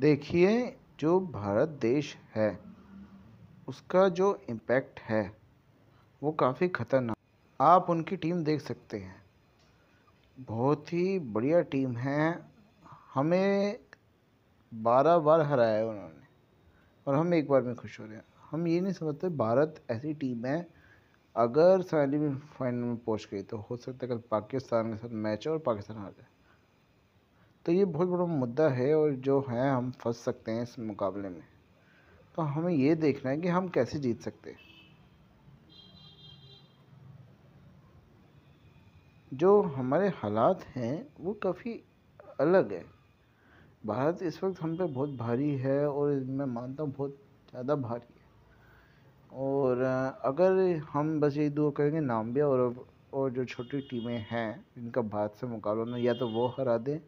देखिए जो भारत देश है उसका जो इम्पैक्ट है वो काफ़ी ख़तरनाक आप उनकी टीम देख सकते हैं बहुत ही बढ़िया टीम है हमें बारह बार हराया उन्होंने और हम एक बार में खुश हो रहे हैं हम ये नहीं समझते भारत ऐसी टीम है अगर सैली फाइनल में पहुंच गई तो हो सकता है कल पाकिस्तान के साथ मैच हो और पाकिस्तान हार जाए तो ये बहुत बड़ा मुद्दा है और जो है हम फंस सकते हैं इस मुकाबले में तो हमें ये देखना है कि हम कैसे जीत सकते हैं जो हमारे हालात हैं वो काफ़ी अलग है भारत इस वक्त हम पे बहुत भारी है और मैं मानता हूँ बहुत ज़्यादा भारी है और अगर हम बस यही दुआ करेंगे नाम्बिया और और जो छोटी टीमें हैं जिनका भारत से मुकाबला या तो वो हरा दें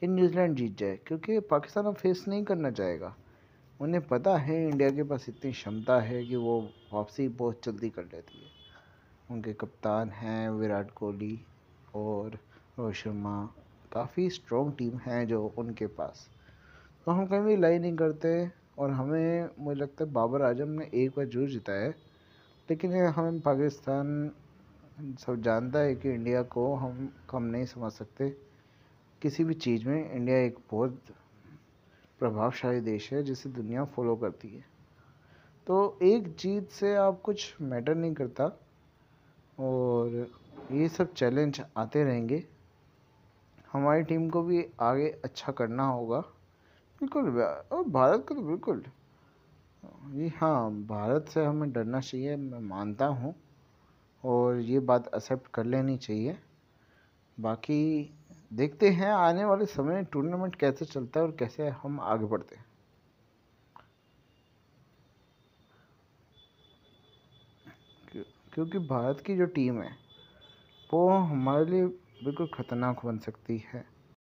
कि न्यूजीलैंड जीत जाए क्योंकि पाकिस्तान अब फेस नहीं करना चाहेगा उन्हें पता है इंडिया के पास इतनी क्षमता है कि वो वापसी बहुत जल्दी कर लेती है उनके कप्तान हैं विराट कोहली और रोहित शर्मा काफ़ी स्ट्रॉन्ग टीम है जो उनके पास तो हम कहीं भी लाई नहीं करते और हमें मुझे लगता है बाबर आजम ने एक बार जरूर जिताया है लेकिन हम पाकिस्तान सब जानता है कि इंडिया को हम कम नहीं समझ सकते किसी भी चीज़ में इंडिया एक बहुत प्रभावशाली देश है जिसे दुनिया फॉलो करती है तो एक जीत से आप कुछ मैटर नहीं करता और ये सब चैलेंज आते रहेंगे हमारी टीम को भी आगे अच्छा करना होगा बिल्कुल और भारत का तो बिल्कुल जी हाँ भारत से हमें डरना चाहिए मैं मानता हूँ और ये बात एक्सेप्ट कर लेनी चाहिए बाकी देखते हैं आने वाले समय में टूर्नामेंट कैसे चलता है और कैसे हम आगे बढ़ते हैं क्योंकि भारत की जो टीम है वो हमारे लिए बिल्कुल ख़तरनाक बन सकती है